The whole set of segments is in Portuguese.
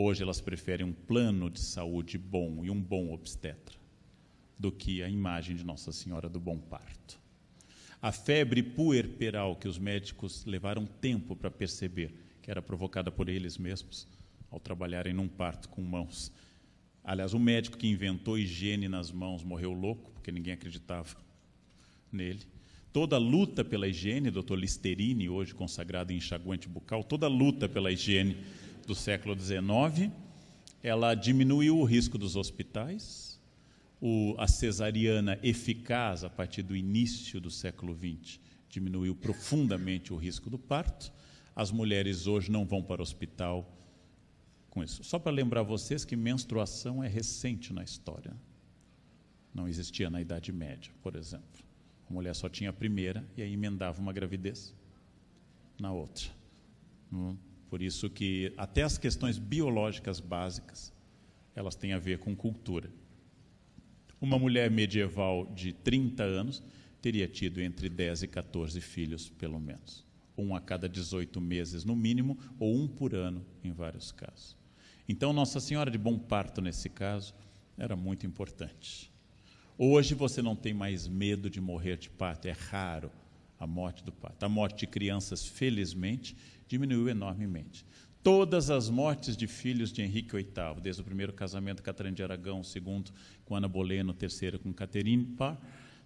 Hoje elas preferem um plano de saúde bom e um bom obstetra do que a imagem de Nossa Senhora do Bom Parto. A febre puerperal que os médicos levaram tempo para perceber que era provocada por eles mesmos ao trabalharem num parto com mãos. Aliás, o médico que inventou higiene nas mãos morreu louco, porque ninguém acreditava nele. Toda a luta pela higiene, doutor Listerine, hoje consagrado em enxaguante bucal, toda a luta pela higiene do século XIX, ela diminuiu o risco dos hospitais, o, a cesariana eficaz a partir do início do século XX diminuiu profundamente o risco do parto. As mulheres hoje não vão para o hospital com isso. Só para lembrar vocês que menstruação é recente na história. Não existia na Idade Média, por exemplo. A mulher só tinha a primeira e aí emendava uma gravidez na outra. Hum. Por isso que até as questões biológicas básicas, elas têm a ver com cultura. Uma mulher medieval de 30 anos teria tido entre 10 e 14 filhos, pelo menos. Um a cada 18 meses, no mínimo, ou um por ano, em vários casos. Então, Nossa Senhora de Bom Parto, nesse caso, era muito importante. Hoje você não tem mais medo de morrer de parto, é raro a morte do parto. Então, a morte de crianças, felizmente, diminuiu enormemente. Todas as mortes de filhos de Henrique VIII, desde o primeiro casamento com Catarina de Aragão, o segundo com Ana Bolena, o terceiro com Caterine Parr,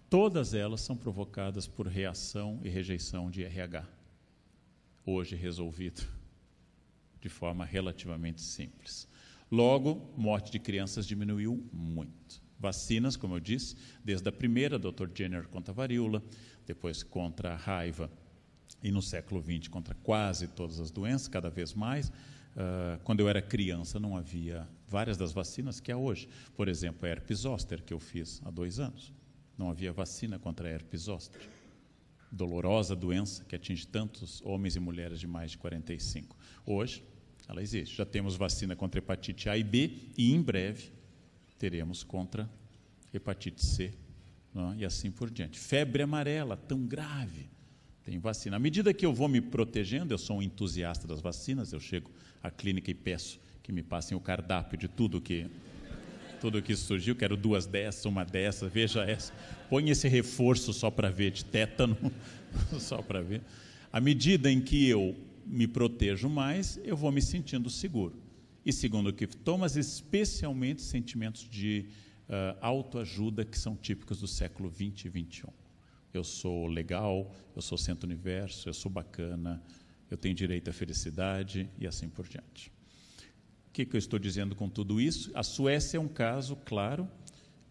todas elas são provocadas por reação e rejeição de RH. Hoje resolvido de forma relativamente simples. Logo, morte de crianças diminuiu muito. Vacinas, como eu disse, desde a primeira, Dr. Jenner contra a varíola, depois contra a raiva e no século XX contra quase todas as doenças, cada vez mais. Uh, quando eu era criança não havia várias das vacinas que há hoje. Por exemplo, a herpes zoster que eu fiz há dois anos. Não havia vacina contra a herpes zoster. Dolorosa doença que atinge tantos homens e mulheres de mais de 45. Hoje, ela existe. Já temos vacina contra hepatite A e B e em breve teremos contra hepatite C não, e assim por diante. Febre amarela, tão grave, tem vacina. À medida que eu vou me protegendo, eu sou um entusiasta das vacinas, eu chego à clínica e peço que me passem o cardápio de tudo que tudo que surgiu, quero duas dessas, uma dessa, veja essa. Põe esse reforço só para ver de tétano, só para ver. À medida em que eu me protejo mais, eu vou me sentindo seguro. E segundo o que Thomas, especialmente sentimentos de uh, autoajuda que são típicas do século 20 e 21. Eu sou legal, eu sou centro universo, eu sou bacana, eu tenho direito à felicidade e assim por diante. O que, que eu estou dizendo com tudo isso? A Suécia é um caso claro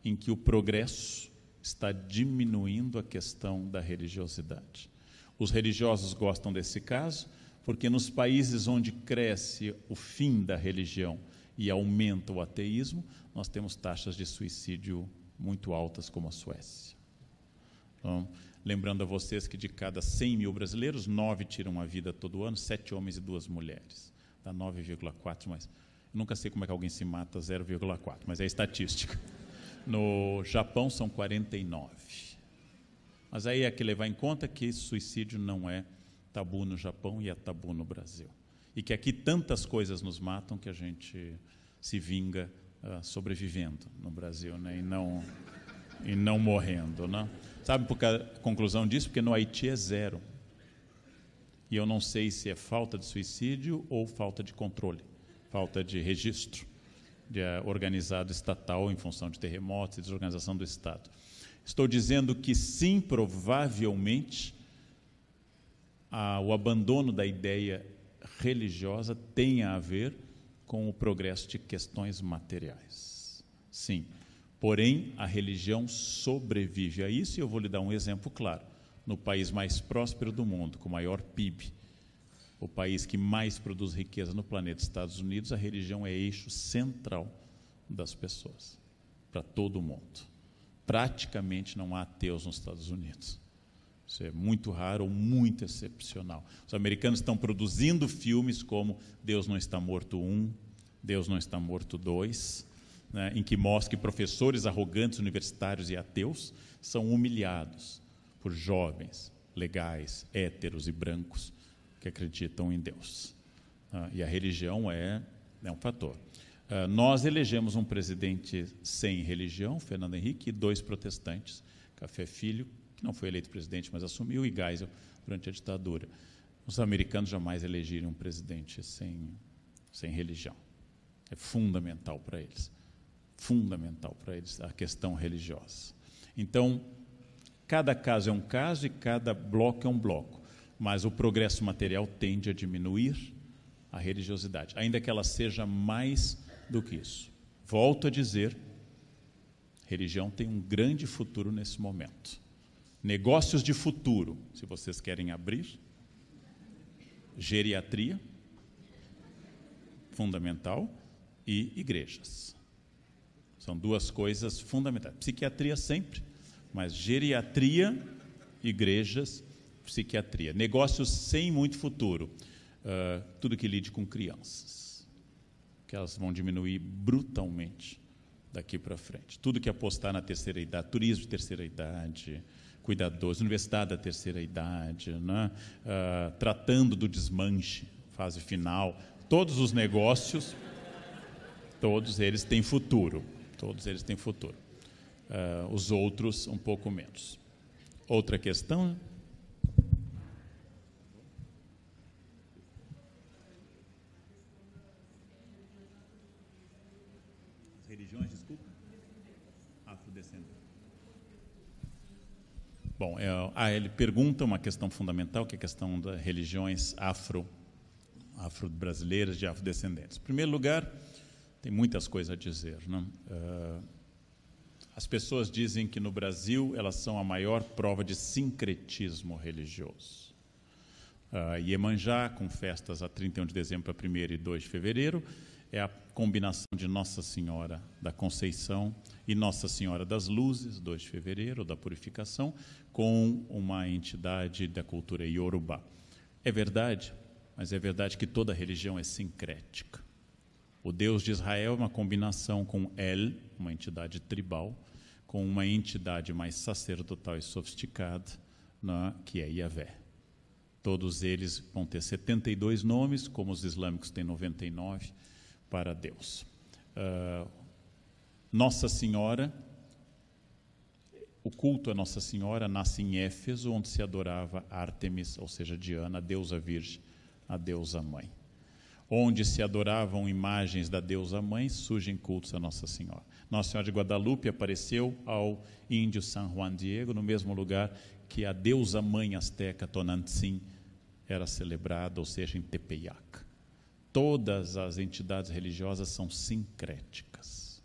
em que o progresso está diminuindo a questão da religiosidade. Os religiosos gostam desse caso porque nos países onde cresce o fim da religião e aumenta o ateísmo, nós temos taxas de suicídio muito altas, como a Suécia. Então, lembrando a vocês que de cada 100 mil brasileiros, 9 tiram a vida todo ano, 7 homens e 2 mulheres. Dá 9,4, mas nunca sei como é que alguém se mata 0,4, mas é estatística. No Japão são 49. Mas aí é que levar em conta que suicídio não é tabu no Japão e é tabu no Brasil e que aqui tantas coisas nos matam que a gente se vinga uh, sobrevivendo no Brasil, né? E não e não morrendo, né? Sabe por a conclusão disso? Porque no Haiti é zero. E eu não sei se é falta de suicídio ou falta de controle, falta de registro de, uh, organizado estatal em função de terremotos e desorganização do Estado. Estou dizendo que sim, provavelmente, a, ah, o abandono da ideia religiosa tenha a ver com o progresso de questões materiais. Sim, porém a religião sobrevive a isso e eu vou lhe dar um exemplo claro. No país mais próspero do mundo, com maior PIB, o país que mais produz riqueza no planeta, Estados Unidos, a religião é eixo central das pessoas, para todo mundo. Praticamente não há ateus nos Estados Unidos. Isso é muito raro ou muito excepcional. Os americanos estão produzindo filmes como Deus não está morto um, Deus não está morto dois, né, em que mostra que professores arrogantes, universitários e ateus são humilhados por jovens legais, héteros e brancos que acreditam em Deus. Ah, e a religião é, é um fator. Ah, nós elegemos um presidente sem religião, Fernando Henrique, e dois protestantes, Café Filho que não foi eleito presidente, mas assumiu, e Geisel durante a ditadura. Os americanos jamais elegiram um presidente sem, sem religião. É fundamental para eles. Fundamental para eles a questão religiosa. Então, cada caso é um caso e cada bloco é um bloco. Mas o progresso material tende a diminuir a religiosidade, ainda que ela seja mais do que isso. Volto a dizer: religião tem um grande futuro nesse momento. Negócios de futuro, se vocês querem abrir. Geriatria, fundamental, e igrejas. São duas coisas fundamentais. Psiquiatria sempre, mas geriatria, igrejas, psiquiatria. Negócios sem muito futuro. Uh, tudo que lide com crianças, que elas vão diminuir brutalmente daqui para frente. Tudo que apostar na terceira idade, turismo de terceira idade, cuidadosos, universidade da terceira idade, né? uh, tratando do desmanche, fase final. Todos os negócios, todos eles têm futuro. Todos eles têm futuro. Uh, os outros, um pouco menos. Outra questão Ah, ele pergunta uma questão fundamental, que é a questão das religiões afro, afro-brasileiras, de afrodescendentes. Em primeiro lugar, tem muitas coisas a dizer. Uh, as pessoas dizem que no Brasil elas são a maior prova de sincretismo religioso. Uh, Iemanjá, com festas a 31 de dezembro a 1 e 2 de fevereiro, é a combinação de Nossa Senhora da Conceição e Nossa Senhora das Luzes, 2 de fevereiro, da Purificação, com uma entidade da cultura iorubá. É verdade, mas é verdade que toda religião é sincrética. O Deus de Israel é uma combinação com El, uma entidade tribal, com uma entidade mais sacerdotal e sofisticada, né, que é Yahvé. Todos eles vão ter 72 nomes, como os islâmicos têm 99 para Deus. Uh, Nossa Senhora, o culto a Nossa Senhora nasce em Éfeso, onde se adorava Ártemis, ou seja, Diana, a deusa virgem, a deusa mãe. Onde se adoravam imagens da deusa mãe, surgem cultos a Nossa Senhora. Nossa Senhora de Guadalupe apareceu ao índio San Juan Diego, no mesmo lugar que a deusa mãe asteca Tonantzin era celebrada, ou seja, em Tepeyac todas as entidades religiosas são sincréticas.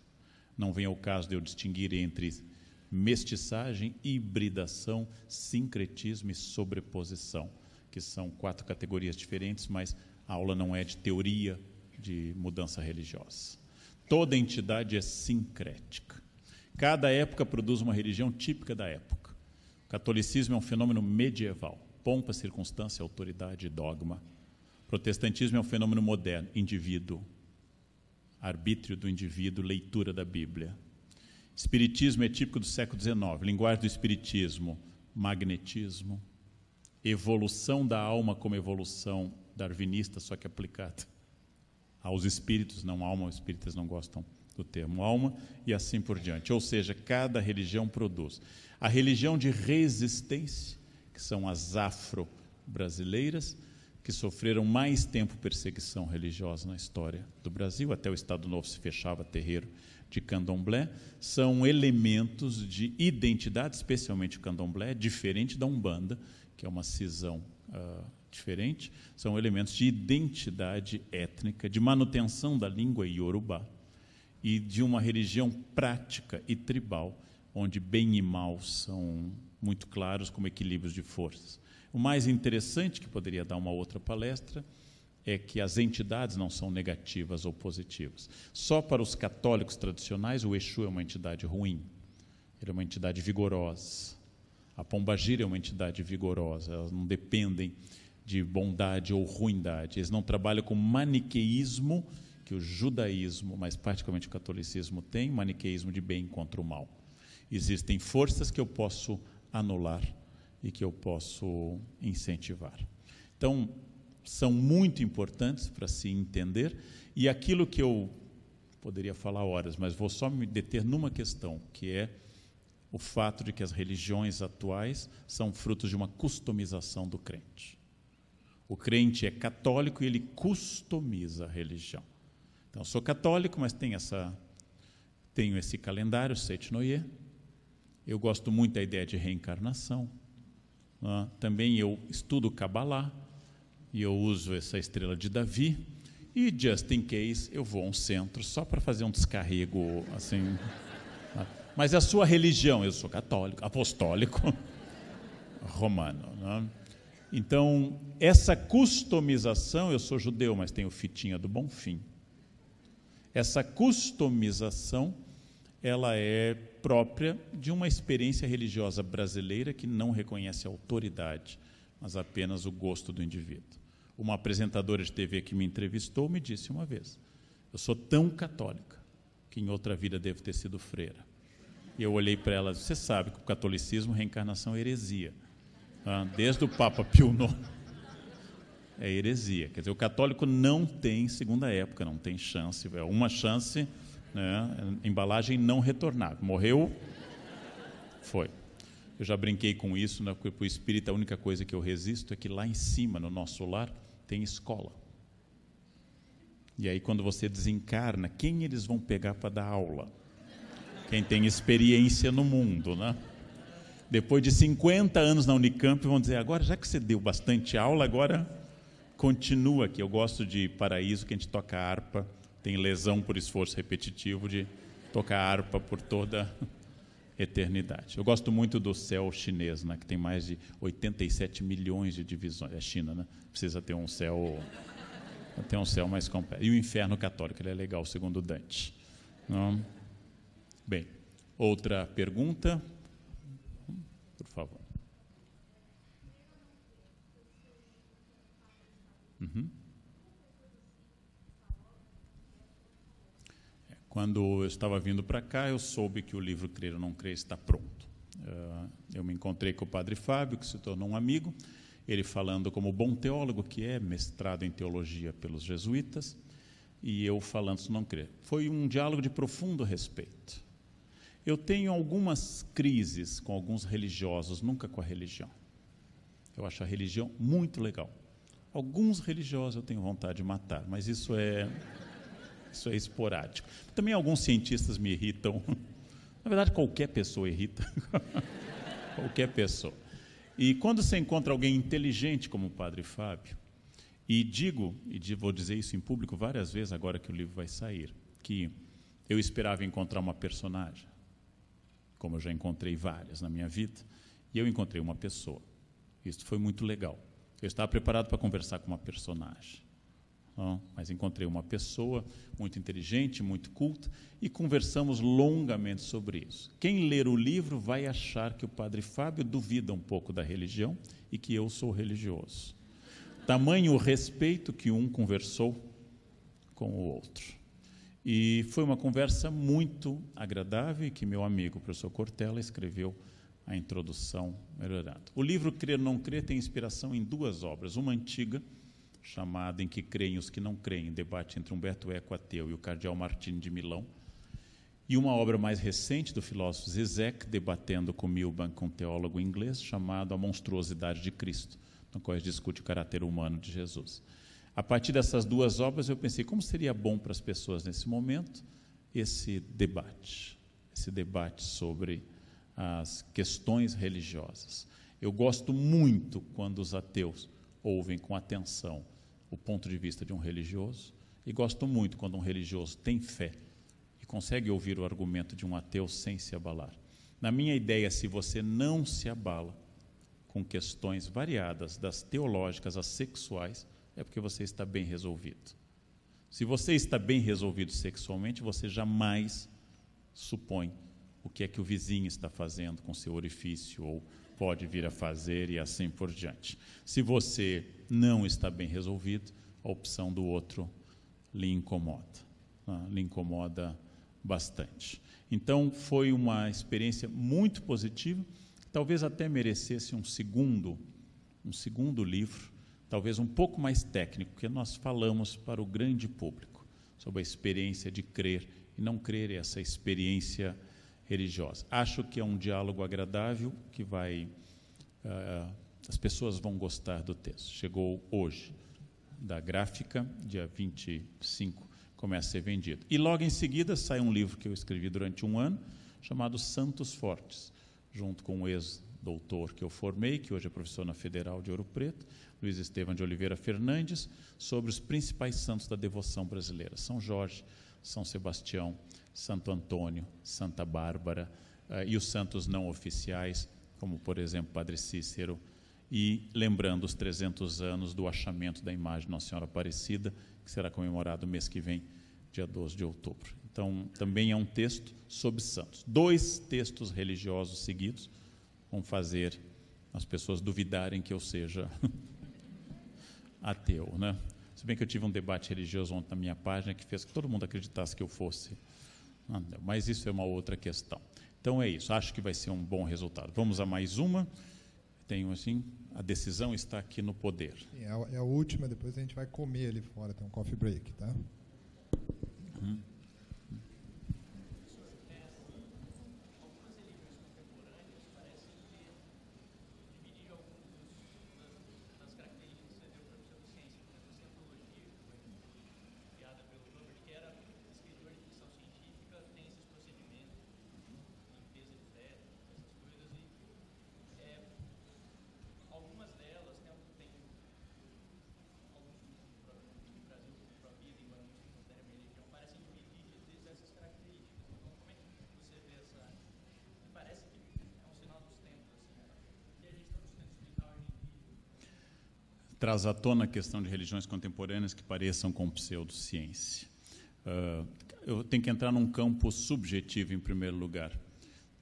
Não vem ao caso de eu distinguir entre mestiçagem, hibridação, sincretismo e sobreposição, que são quatro categorias diferentes, mas a aula não é de teoria de mudança religiosa. Toda entidade é sincrética. Cada época produz uma religião típica da época. O catolicismo é um fenômeno medieval. Pompa, circunstância, autoridade, dogma, Protestantismo é um fenômeno moderno, indivíduo, arbítrio do indivíduo, leitura da Bíblia. Espiritismo é típico do século XIX, linguagem do espiritismo, magnetismo, evolução da alma como evolução darwinista, só que aplicada aos espíritos, não alma, os espíritas não gostam do termo alma, e assim por diante. Ou seja, cada religião produz. A religião de resistência, que são as afro-brasileiras, que sofreram mais tempo perseguição religiosa na história do Brasil, até o Estado Novo se fechava terreiro de candomblé, são elementos de identidade, especialmente o candomblé, é diferente da Umbanda, que é uma cisão uh, diferente, são elementos de identidade étnica, de manutenção da língua iorubá e de uma religião prática e tribal, onde bem e mal são muito claros como equilíbrios de forças. O mais interessante, que poderia dar uma outra palestra, é que as entidades não são negativas ou positivas. Só para os católicos tradicionais, o Exu é uma entidade ruim, ele é uma entidade vigorosa. A Pombagira é uma entidade vigorosa, elas não dependem de bondade ou ruindade, eles não trabalham com maniqueísmo que o judaísmo, mas particularmente o catolicismo, tem, maniqueísmo de bem contra o mal. Existem forças que eu posso anular e que eu posso incentivar. Então, são muito importantes para se entender, e aquilo que eu poderia falar horas, mas vou só me deter numa questão, que é o fato de que as religiões atuais são frutos de uma customização do crente. O crente é católico e ele customiza a religião. Então, sou católico, mas tenho, essa, tenho esse calendário, Sete Noyer. Eu gosto muito da ideia de reencarnação. Uh, também eu estudo Kabbalah e eu uso essa estrela de Davi. E just in case eu vou a um centro só para fazer um descarrego assim. tá? Mas é a sua religião, eu sou católico, apostólico, romano. Né? Então, essa customização, eu sou judeu, mas tenho fitinha do bom fim. Essa customização ela é própria de uma experiência religiosa brasileira que não reconhece autoridade, mas apenas o gosto do indivíduo. Uma apresentadora de TV que me entrevistou me disse uma vez: Eu sou tão católica que em outra vida devo ter sido freira. E eu olhei para ela: Você sabe que o catolicismo reencarnação é heresia. Ah, desde o Papa Pio IX é heresia. Quer dizer, o católico não tem segunda época, não tem chance. É uma chance né? Embalagem não retornável. Morreu, foi. Eu já brinquei com isso, na né? corpo espírito a única coisa que eu resisto é que lá em cima, no nosso lar, tem escola. E aí, quando você desencarna, quem eles vão pegar para dar aula? Quem tem experiência no mundo, né? Depois de 50 anos na Unicamp, vão dizer: agora, já que você deu bastante aula, agora continua aqui. Eu gosto de paraíso que a gente toca harpa tem lesão por esforço repetitivo de tocar harpa por toda eternidade. Eu gosto muito do céu chinês, né, que tem mais de 87 milhões de divisões. É China, né? Precisa ter um céu ter um céu mais completo. E o inferno católico, ele é legal, segundo Dante. Não? Bem, outra pergunta, por favor. Quando eu estava vindo para cá, eu soube que o livro Crer ou Não Crer está pronto. Eh, eu me encontrei com o padre Fábio, que se tornou um amigo, ele falando como bom teólogo que é, mestrado em teologia pelos jesuítas, e eu falando se não crer. Foi um diálogo de profundo respeito. Eu tenho algumas crises com alguns religiosos, nunca com a religião. Eu acho a religião muito legal. Alguns religiosos eu tenho vontade de matar, mas isso é isso é esporádico. Também alguns cientistas me irritam. Na verdade, qualquer pessoa irrita. qualquer pessoa. E quando você encontra alguém inteligente como o Padre Fábio, e digo, e vou dizer isso em público várias vezes agora que o livro vai sair, que eu esperava encontrar uma personagem, como eu já encontrei várias na minha vida, e eu encontrei uma pessoa. Isso foi muito legal. Eu estava preparado para conversar com uma personagem. Não, mas encontrei uma pessoa muito inteligente, muito culta, e conversamos longamente sobre isso. Quem ler o livro vai achar que o padre Fábio duvida um pouco da religião e que eu sou religioso. Tamanho o respeito que um conversou com o outro. E foi uma conversa muito agradável que meu amigo, o professor Cortella, escreveu a introdução melhorando. O livro Crer ou Não Crer tem inspiração em duas obras, uma antiga, chamado Em que Creem os que Não Creem, debate entre Humberto Eco ateu e o cardeal Martini de Milão, e uma obra mais recente do filósofo Zizek, debatendo com com um teólogo inglês, chamado A Monstruosidade de Cristo, no qual ele discute o caráter humano de Jesus. A partir dessas duas obras, eu pensei como seria bom para as pessoas nesse momento esse debate, esse debate sobre as questões religiosas. Eu gosto muito quando os ateus ouvem com atenção o ponto de vista de um religioso e gosto muito quando um religioso tem fé e consegue ouvir o argumento de um ateu sem se abalar. Na minha ideia, se você não se abala com questões variadas, das teológicas às sexuais, é porque você está bem resolvido. Se você está bem resolvido sexualmente, você jamais supõe o que é que o vizinho está fazendo com seu orifício ou pode vir a fazer e assim por diante. Se você não está bem resolvido, a opção do outro lhe incomoda, né? lhe incomoda bastante. Então, foi uma experiência muito positiva, talvez até merecesse um segundo, um segundo livro, talvez um pouco mais técnico, porque nós falamos para o grande público sobre a experiência de crer e não crer é essa experiência religiosa. Acho que é um diálogo agradável que vai. Uh, as pessoas vão gostar do texto. Chegou hoje, da gráfica, dia 25, começa a ser vendido. E logo em seguida sai um livro que eu escrevi durante um ano, chamado Santos Fortes, junto com o ex-doutor que eu formei, que hoje é professor na Federal de Ouro Preto, Luiz Estevam de Oliveira Fernandes, sobre os principais santos da devoção brasileira: São Jorge, são Sebastião, Santo Antônio, Santa Bárbara eh, e os santos não oficiais, como por exemplo Padre Cícero, e lembrando os 300 anos do achamento da imagem de Nossa Senhora Aparecida, que será comemorado mês que vem, dia 12 de outubro. Então, também é um texto sobre santos. Dois textos religiosos seguidos vão fazer as pessoas duvidarem que eu seja ateu, né? Se bem que eu tive um debate religioso ontem na minha página que fez que todo mundo acreditasse que eu fosse. Mas isso é uma outra questão. Então é isso, acho que vai ser um bom resultado. Vamos a mais uma. Tenho assim, a decisão está aqui no poder. É a, é a última, depois a gente vai comer ali fora, tem um coffee break, tá? Hum. traz à tona a questão de religiões contemporâneas que pareçam com pseudociência. Uh, eu tenho que entrar num campo subjetivo em primeiro lugar.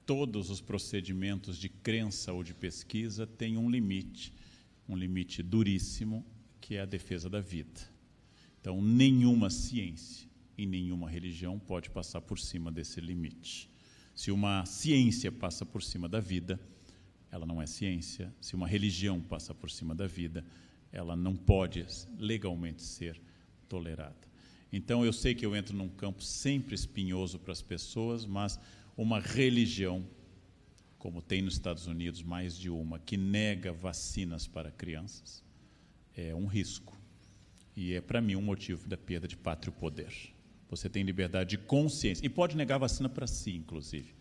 Todos os procedimentos de crença ou de pesquisa têm um limite, um limite duríssimo, que é a defesa da vida. Então, nenhuma ciência e nenhuma religião pode passar por cima desse limite. Se uma ciência passa por cima da vida, ela não é ciência. Se uma religião passa por cima da vida, ela não pode legalmente ser tolerada. Então eu sei que eu entro num campo sempre espinhoso para as pessoas, mas uma religião, como tem nos Estados Unidos mais de uma, que nega vacinas para crianças, é um risco. E é para mim um motivo da perda de pátrio poder. Você tem liberdade de consciência e pode negar vacina para si, inclusive.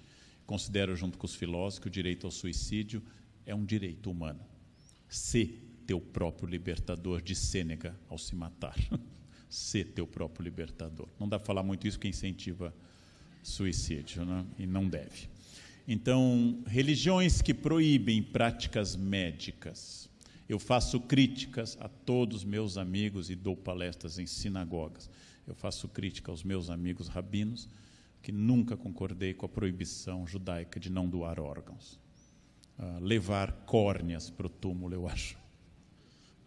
Considero junto com os filósofos que o direito ao suicídio é um direito humano. Se teu próprio libertador, de Sênega, ao se matar. Ser teu próprio libertador. Não dá para falar muito isso que incentiva suicídio, né? e não deve. Então, religiões que proíbem práticas médicas. Eu faço críticas a todos meus amigos e dou palestras em sinagogas. Eu faço crítica aos meus amigos rabinos, que nunca concordei com a proibição judaica de não doar órgãos. Uh, levar córneas para o túmulo, eu acho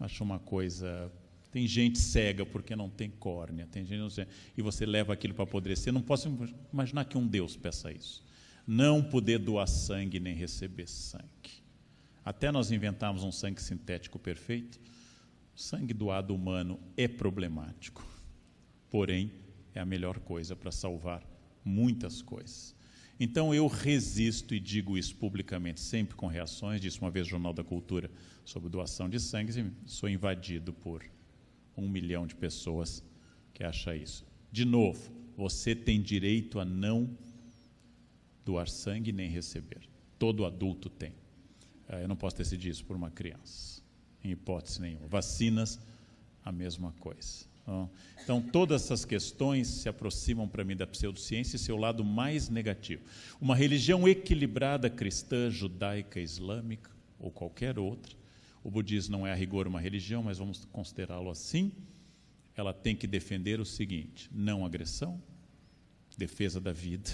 Acho uma coisa. Tem gente cega porque não tem córnea, tem gente não cega, e você leva aquilo para apodrecer. Não posso imaginar que um Deus peça isso. Não poder doar sangue nem receber sangue. Até nós inventarmos um sangue sintético perfeito, sangue doado humano é problemático. Porém, é a melhor coisa para salvar muitas coisas. Então eu resisto e digo isso publicamente, sempre com reações. Disse uma vez no Jornal da Cultura sobre doação de sangue, e sou invadido por um milhão de pessoas que acha isso. De novo, você tem direito a não doar sangue nem receber. Todo adulto tem. Eh, eu não posso decidir isso por uma criança, em hipótese nenhuma. Vacinas, a mesma coisa. Então, todas essas questões se aproximam para mim da pseudociência e seu é lado mais negativo. Uma religião equilibrada, cristã, judaica, islâmica ou qualquer outra, o budismo não é a rigor uma religião, mas vamos considerá-lo assim, ela tem que defender o seguinte: não agressão, defesa da vida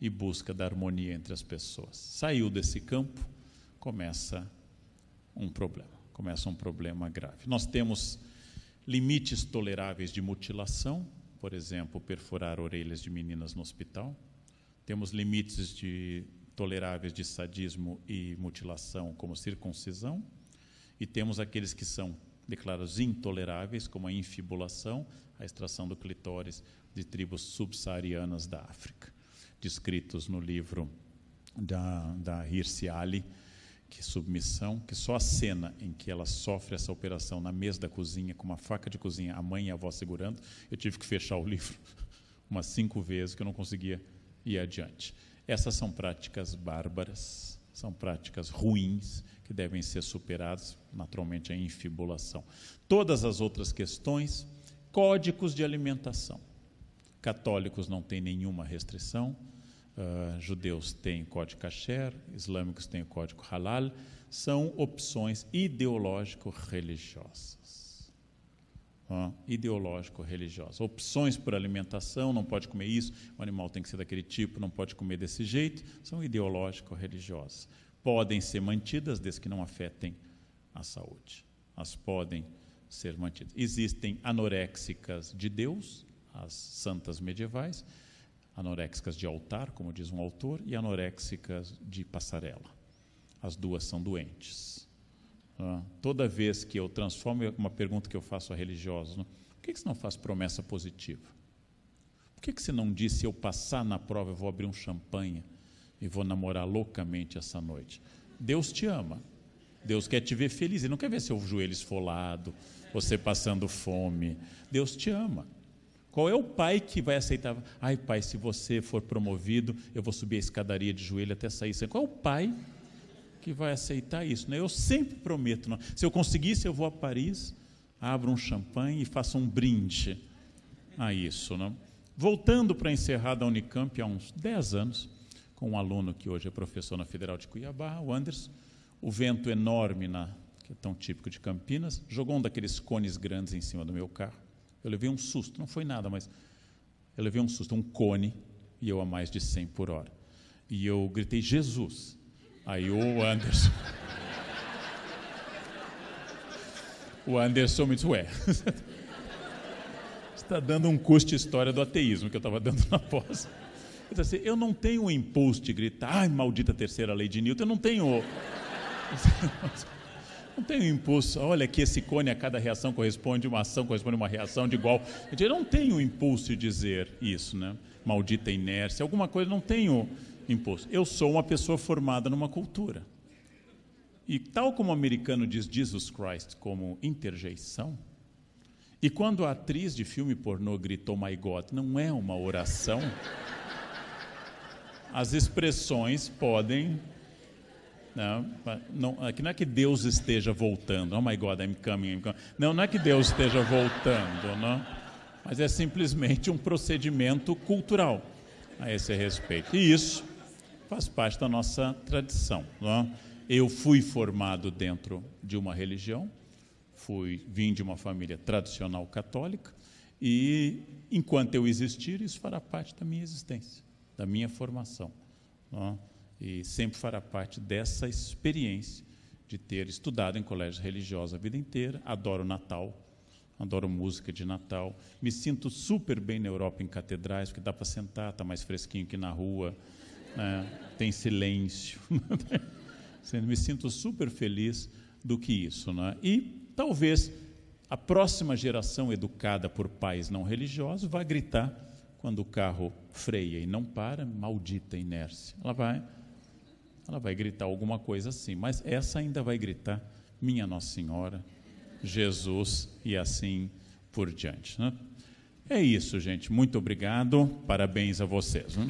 e busca da harmonia entre as pessoas. Saiu desse campo, começa um problema, começa um problema grave. Nós temos limites toleráveis de mutilação, por exemplo, perfurar orelhas de meninas no hospital. Temos limites de, toleráveis de sadismo e mutilação, como circuncisão. E temos aqueles que são declarados intoleráveis, como a infibulação, a extração do clitóris de tribos subsaarianas da África, descritos no livro da, da Hirsi Ali que submissão, que só a cena em que ela sofre essa operação na mesa da cozinha, com uma faca de cozinha, a mãe e a avó segurando, eu tive que fechar o livro umas cinco vezes, que eu não conseguia ir adiante. Essas são práticas bárbaras, são práticas ruins, que devem ser superadas, naturalmente, a infibulação. Todas as outras questões, códigos de alimentação. Católicos não têm nenhuma restrição, ah, judeus têm código kasher, islâmicos têm código halal, são opções ideológico-religiosas. Uh, ideológico-religiosas. Opções por alimentação, não pode comer isso, o animal tem que ser daquele tipo, não pode comer desse jeito, são ideológico-religiosas. Podem ser mantidas desde que não afetem a saúde. As podem ser mantidas. Existem anoréxicas de Deus, as santas medievais, anoréxicas de altar, como diz um autor, e anoréxicas de passarela. As duas são doentes. Ah, toda vez que eu transformo é uma pergunta que eu faço a religiosos, né? por que, que você não faz promessa positiva? Por que, que você não diz se eu passar na prova eu vou abrir um champanhe e vou namorar loucamente essa noite? Deus te ama. Deus quer te ver feliz. Ele não quer ver seu joelho esfolado, você passando fome. Deus te ama. Qual é o pai que vai aceitar? Ai, pai, se você for promovido, eu vou subir a escadaria de joelho até sair. Qual é o pai que vai aceitar isso? Né? Eu sempre prometo. Não. Se eu conseguisse, eu vou a Paris, abro um champanhe e faço um brinde a isso. Não? Voltando para encerrar da Unicamp há uns 10 anos, com um aluno que hoje é professor na Federal de Cuiabá, o Anderson, o vento enorme, na, que é tão típico de Campinas, jogou um daqueles cones grandes em cima do meu carro eu levei um susto, não foi nada, mas eu levei um susto, um cone, e eu a mais de 100 por hora. E eu gritei, Jesus. Aí o Anderson. o Anderson me disse, ué. Está dando um curso de história do ateísmo que eu estava dando na pós. Eu disse assim, eu não tenho o impulso de gritar, ai, maldita terceira lei de Newton, eu não tenho. Não tem um impulso, olha que esse cone a cada reação corresponde, uma ação corresponde a uma reação de igual. Eu não tenho um impulso de dizer isso, né? Maldita inércia, alguma coisa, não tenho impulso. Eu sou uma pessoa formada numa cultura. E tal como o americano diz Jesus Christ como interjeição, e quando a atriz de filme pornô gritou My God, não é uma oração, as expressões podem não, aqui não é que Deus esteja voltando. Oh my God, I'm coming, I'm coming. Não, não é que Deus esteja voltando, não. Mas é simplesmente um procedimento cultural a esse respeito. E isso faz parte da nossa tradição. Não? É? Eu fui formado dentro de uma religião, fui vim de uma família tradicional católica e enquanto eu existir isso fará parte da minha existência, da minha formação. Não? É? e sempre fará parte dessa experiência de ter estudado em colégio religioso a vida inteira. Adoro Natal, adoro música de Natal. Me sinto super bem na Europa em catedrais, porque dá para sentar, está mais fresquinho que na rua, né? tem silêncio. Me sinto super feliz do que isso. Né? E talvez a próxima geração educada por pais não religiosos vá gritar quando o carro freia e não para, maldita inércia. Ela vai ela vai gritar alguma coisa assim, mas essa ainda vai gritar: Minha Nossa Senhora, Jesus e assim por diante. Né? É isso, gente. Muito obrigado. Parabéns a vocês. Né?